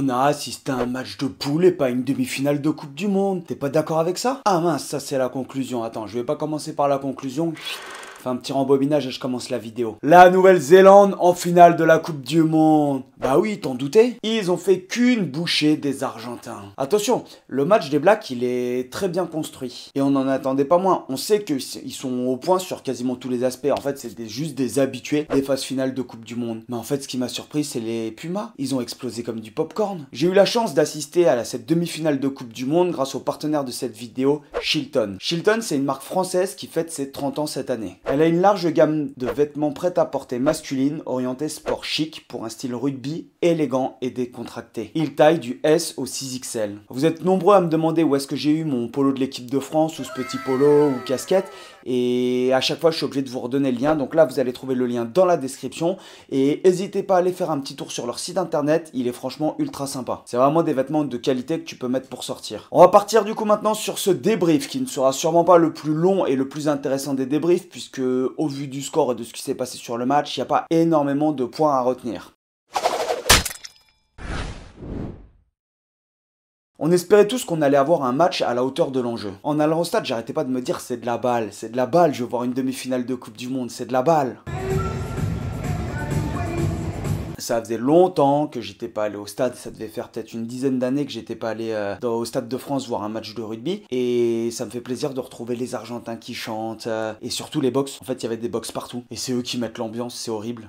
On a assisté à un match de poule et pas une demi-finale de Coupe du Monde. T'es pas d'accord avec ça Ah mince, ça c'est la conclusion. Attends, je vais pas commencer par la conclusion. Enfin, un petit rembobinage et je commence la vidéo. La Nouvelle-Zélande en finale de la Coupe du Monde. Bah oui, t'en doutais Ils ont fait qu'une bouchée des Argentins. Attention, le match des Blacks, il est très bien construit. Et on n'en attendait pas moins. On sait qu'ils sont au point sur quasiment tous les aspects. En fait, c'est juste des habitués des phases finales de Coupe du Monde. Mais en fait, ce qui m'a surpris, c'est les Pumas. Ils ont explosé comme du popcorn. J'ai eu la chance d'assister à cette demi-finale de Coupe du Monde grâce au partenaire de cette vidéo, Shilton. Shilton, c'est une marque française qui fête ses 30 ans cette année. Elle a une large gamme de vêtements prêts à porter masculine, orientés sport chic pour un style rugby élégant et décontracté. Il taille du S au 6XL. Vous êtes nombreux à me demander où est-ce que j'ai eu mon polo de l'équipe de France ou ce petit polo ou casquette et à chaque fois je suis obligé de vous redonner le lien. Donc là vous allez trouver le lien dans la description et n'hésitez pas à aller faire un petit tour sur leur site internet, il est franchement ultra sympa. C'est vraiment des vêtements de qualité que tu peux mettre pour sortir. On va partir du coup maintenant sur ce débrief qui ne sera sûrement pas le plus long et le plus intéressant des débriefs puisque au vu du score et de ce qui s'est passé sur le match, il n'y a pas énormément de points à retenir. On espérait tous qu'on allait avoir un match à la hauteur de l'enjeu. En allant au stade, j'arrêtais pas de me dire c'est de la balle, c'est de la balle, je vais voir une demi-finale de Coupe du Monde, c'est de la balle. Ça faisait longtemps que j'étais pas allé au stade, ça devait faire peut-être une dizaine d'années que j'étais pas allé euh, au stade de France voir un match de rugby et ça me fait plaisir de retrouver les Argentins qui chantent euh, et surtout les box. En fait, il y avait des box partout et c'est eux qui mettent l'ambiance, c'est horrible.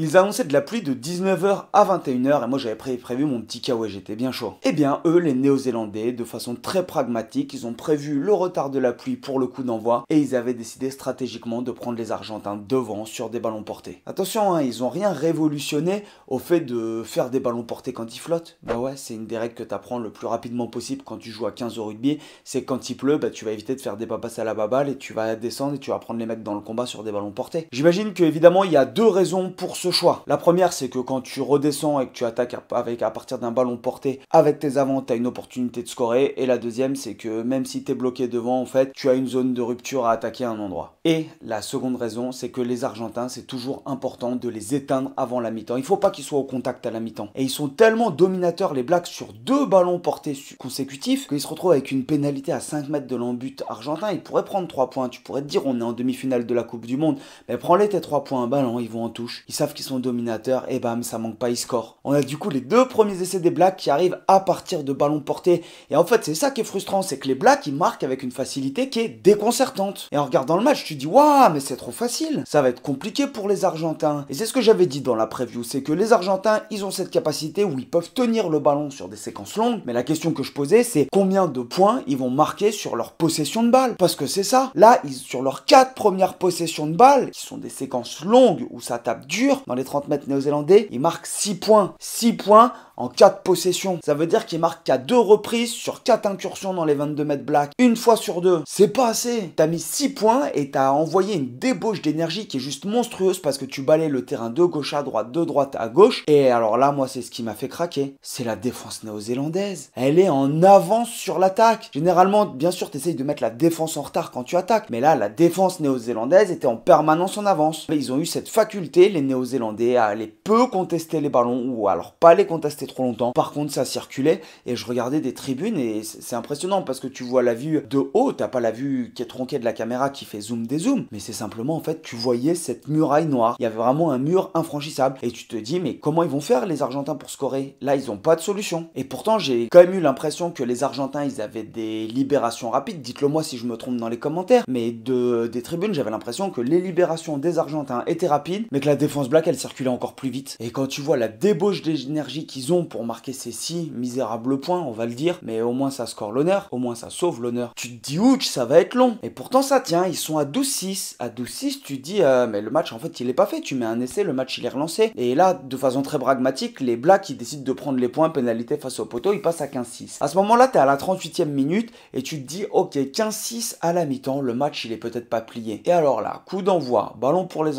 Ils annonçaient de la pluie de 19h à 21h, et moi j'avais prévu mon petit cas j'étais bien chaud. Eh bien, eux, les Néo-Zélandais, de façon très pragmatique, ils ont prévu le retard de la pluie pour le coup d'envoi, et ils avaient décidé stratégiquement de prendre les Argentins devant sur des ballons portés. Attention, hein, ils n'ont rien révolutionné au fait de faire des ballons portés quand ils flottent. Bah ouais, c'est une des règles que tu apprends le plus rapidement possible quand tu joues à 15 au rugby, c'est quand il pleut, bah tu vas éviter de faire des papas à la baballe, et tu vas descendre et tu vas prendre les mecs dans le combat sur des ballons portés. J'imagine que il y a deux raisons pour ce choix. La première, c'est que quand tu redescends et que tu attaques avec, à partir d'un ballon porté avec tes avants, tu as une opportunité de scorer. Et la deuxième, c'est que même si tu es bloqué devant, en fait, tu as une zone de rupture à attaquer à un endroit. Et la seconde raison, c'est que les Argentins, c'est toujours important de les éteindre avant la mi-temps. Il faut pas qu'ils soient au contact à la mi-temps. Et ils sont tellement dominateurs, les Blacks, sur deux ballons portés consécutifs, qu'ils se retrouvent avec une pénalité à 5 mètres de l'embut argentin. Ils pourraient prendre 3 points. Tu pourrais te dire, on est en demi-finale de la Coupe du Monde. Mais prends-les tes 3 points, ballon, ils vont en touche. Ils savent qui sont dominateurs, et eh bam, ben, ça manque pas, ils score On a du coup les deux premiers essais des Blacks qui arrivent à partir de ballons portés. Et en fait, c'est ça qui est frustrant, c'est que les Blacks, ils marquent avec une facilité qui est déconcertante. Et en regardant le match, tu dis, waouh, mais c'est trop facile. Ça va être compliqué pour les Argentins. Et c'est ce que j'avais dit dans la preview, c'est que les Argentins, ils ont cette capacité où ils peuvent tenir le ballon sur des séquences longues. Mais la question que je posais, c'est combien de points ils vont marquer sur leur possession de balle. Parce que c'est ça. Là, ils, sur leurs quatre premières possessions de balles, qui sont des séquences longues où ça tape dur, dans les 30 mètres néo-zélandais. Il marque 6 points. 6 points en 4 possessions. Ça veut dire qu'il marque qu'à 2 reprises sur 4 incursions dans les 22 mètres black. Une fois sur deux. C'est pas assez. T'as mis 6 points et t'as envoyé une débauche d'énergie qui est juste monstrueuse parce que tu balais le terrain de gauche à droite, de droite à gauche. Et alors là, moi, c'est ce qui m'a fait craquer. C'est la défense néo-zélandaise. Elle est en avance sur l'attaque. Généralement, bien sûr, t'essayes de mettre la défense en retard quand tu attaques. Mais là, la défense néo-zélandaise était en permanence en avance. Ils ont eu cette faculté, les néo-zélandais, à aller peu contester les ballons ou alors pas les contester trop longtemps. Par contre, ça circulait et je regardais des tribunes et c'est impressionnant parce que tu vois la vue de haut, t'as pas la vue qui est tronquée de la caméra qui fait zoom des zooms, mais c'est simplement en fait tu voyais cette muraille noire. Il y avait vraiment un mur infranchissable et tu te dis mais comment ils vont faire les Argentins pour scorer Là, ils ont pas de solution. Et pourtant, j'ai quand même eu l'impression que les Argentins, ils avaient des libérations rapides. Dites-le moi si je me trompe dans les commentaires, mais de des tribunes, j'avais l'impression que les libérations des Argentins étaient rapides, mais que la défense black elle circulait encore plus vite. Et quand tu vois la débauche d'énergie qu'ils ont pour marquer ces six misérables points, on va le dire, mais au moins ça score l'honneur, au moins ça sauve l'honneur. Tu te dis, ouch, ça va être long. Et pourtant ça tient, ils sont à 12-6. À 12-6, tu te dis, euh, mais le match en fait il est pas fait, tu mets un essai, le match il est relancé. Et là, de façon très pragmatique, les Blacks ils décident de prendre les points, pénalité face au poteau, ils passent à 15-6. À ce moment-là, t'es à la 38e minute et tu te dis, ok, 15-6 à la mi-temps, le match il est peut-être pas plié. Et alors là, coup d'envoi, ballon pour les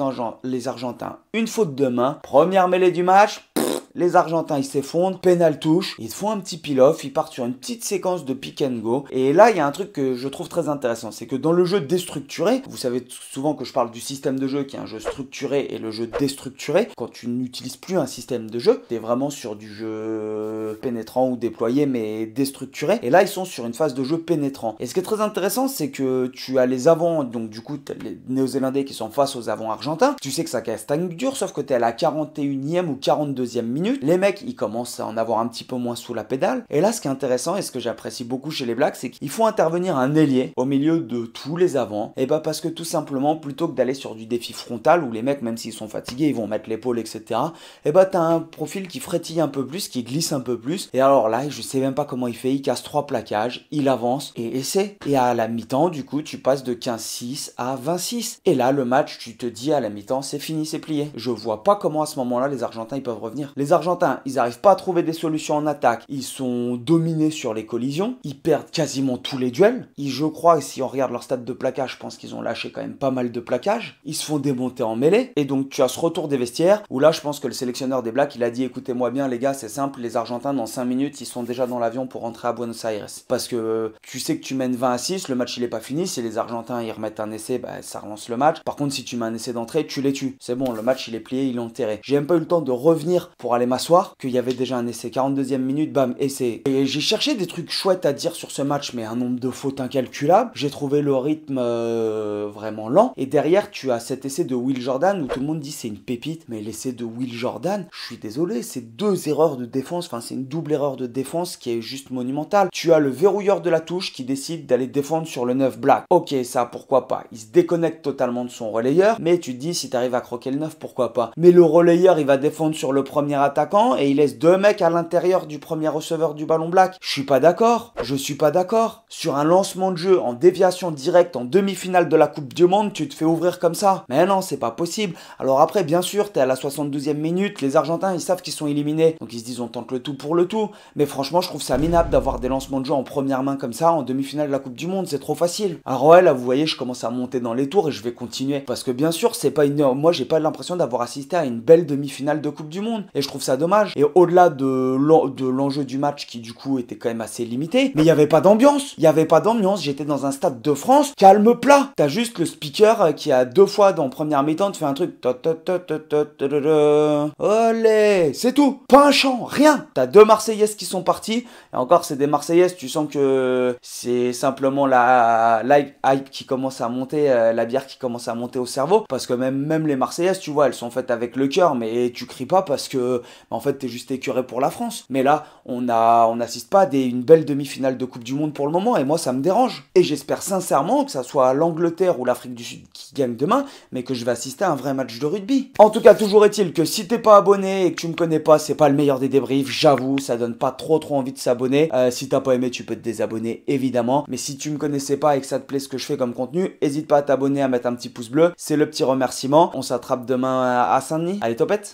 Argentins, une faute de main, première mêlée du match, les Argentins ils s'effondrent, pénal touche, ils font un petit peel-off, ils partent sur une petite séquence de pick and go. Et là, il y a un truc que je trouve très intéressant, c'est que dans le jeu déstructuré, vous savez souvent que je parle du système de jeu qui est un jeu structuré et le jeu déstructuré, quand tu n'utilises plus un système de jeu, tu es vraiment sur du jeu pénétrant ou déployé mais déstructuré. Et là, ils sont sur une phase de jeu pénétrant. Et ce qui est très intéressant, c'est que tu as les avants, donc du coup, les néo-zélandais qui sont face aux avants argentins. Tu sais que ça un dur, sauf que tu es à la 41e ou 42e minute les mecs, ils commencent à en avoir un petit peu moins sous la pédale. Et là, ce qui est intéressant et ce que j'apprécie beaucoup chez les Blacks, c'est qu'il faut intervenir un ailier au milieu de tous les avants. Et bah parce que tout simplement, plutôt que d'aller sur du défi frontal où les mecs, même s'ils sont fatigués, ils vont mettre l'épaule, etc. Et bah t'as un profil qui frétille un peu plus, qui glisse un peu plus. Et alors là, je sais même pas comment il fait. Il casse trois plaquages, il avance et essaie. Et à la mi-temps, du coup, tu passes de 15-6 à 26. Et là, le match, tu te dis à la mi-temps, c'est fini, c'est plié. Je vois pas comment à ce moment-là les Argentins ils peuvent revenir les Argentins, ils n'arrivent pas à trouver des solutions en attaque. Ils sont dominés sur les collisions. Ils perdent quasiment tous les duels. Ils, je crois, si on regarde leur stade de placage, je pense qu'ils ont lâché quand même pas mal de placage. Ils se font démonter en mêlée. Et donc, tu as ce retour des vestiaires où là, je pense que le sélectionneur des Blacks, il a dit écoutez-moi bien, les gars, c'est simple. Les Argentins, dans 5 minutes, ils sont déjà dans l'avion pour rentrer à Buenos Aires. Parce que tu sais que tu mènes 20 à 6, le match, il est pas fini. Si les Argentins, ils remettent un essai, bah, ça relance le match. Par contre, si tu mets un essai d'entrée, tu les tues. C'est bon, le match, il est plié, il est enterré. J'ai même pas eu le temps de revenir pour aller aller m'asseoir, qu'il y avait déjà un essai. 42e minute, bam, essai. Et j'ai cherché des trucs chouettes à dire sur ce match, mais un nombre de fautes incalculable. J'ai trouvé le rythme euh, vraiment lent. Et derrière, tu as cet essai de Will Jordan où tout le monde dit c'est une pépite, mais l'essai de Will Jordan, je suis désolé, c'est deux erreurs de défense, enfin c'est une double erreur de défense qui est juste monumentale. Tu as le verrouilleur de la touche qui décide d'aller défendre sur le 9 Black. Ok, ça pourquoi pas. Il se déconnecte totalement de son relayeur, mais tu te dis si t'arrives à croquer le 9, pourquoi pas. Mais le relayeur, il va défendre sur le premier attaquant et il laisse deux mecs à l'intérieur du premier receveur du ballon black. Je suis pas d'accord. Je suis pas d'accord. Sur un lancement de jeu en déviation directe en demi-finale de la Coupe du Monde, tu te fais ouvrir comme ça. Mais non, c'est pas possible. Alors après, bien sûr, t'es à la 72e minute. Les Argentins, ils savent qu'ils sont éliminés. Donc ils se disent on tente le tout pour le tout. Mais franchement, je trouve ça minable d'avoir des lancements de jeu en première main comme ça en demi-finale de la Coupe du Monde. C'est trop facile. Alors ouais, là, vous voyez, je commence à monter dans les tours et je vais continuer. Parce que bien sûr, c'est pas une. Moi, j'ai pas l'impression d'avoir assisté à une belle demi-finale de Coupe du Monde. Et je trouve ça dommage. Et au-delà de l'enjeu du match qui du coup était quand même assez limité, mais il n'y avait pas d'ambiance. Il n'y avait pas d'ambiance. J'étais dans un stade de France calme plat. T'as juste le speaker euh, qui a deux fois dans première mi-temps tu fait un truc. Olé, c'est tout. Pas un chant, rien. T'as deux Marseillaises qui sont partis. Et encore, c'est des Marseillaises. Tu sens que c'est simplement la, hype qui commence à monter, euh, la bière qui commence à monter au cerveau. Parce que même, même les Marseillaises, tu vois, elles sont faites avec le cœur, mais tu cries pas parce que en fait, t'es juste écœuré pour la France. Mais là, on n'assiste pas à une belle demi-finale de Coupe du Monde pour le moment, et moi, ça me dérange. Et j'espère sincèrement que ça soit l'Angleterre ou l'Afrique du Sud qui gagne demain, mais que je vais assister à un vrai match de rugby. En tout cas, toujours est-il que si t'es pas abonné et que tu me connais pas, c'est pas le meilleur des débriefs, j'avoue, ça donne pas trop trop envie de s'abonner. Euh, si t'as pas aimé, tu peux te désabonner, évidemment. Mais si tu me connaissais pas et que ça te plaît ce que je fais comme contenu, hésite pas à t'abonner, à mettre un petit pouce bleu. C'est le petit remerciement. On s'attrape demain à Saint-Denis. Allez, topette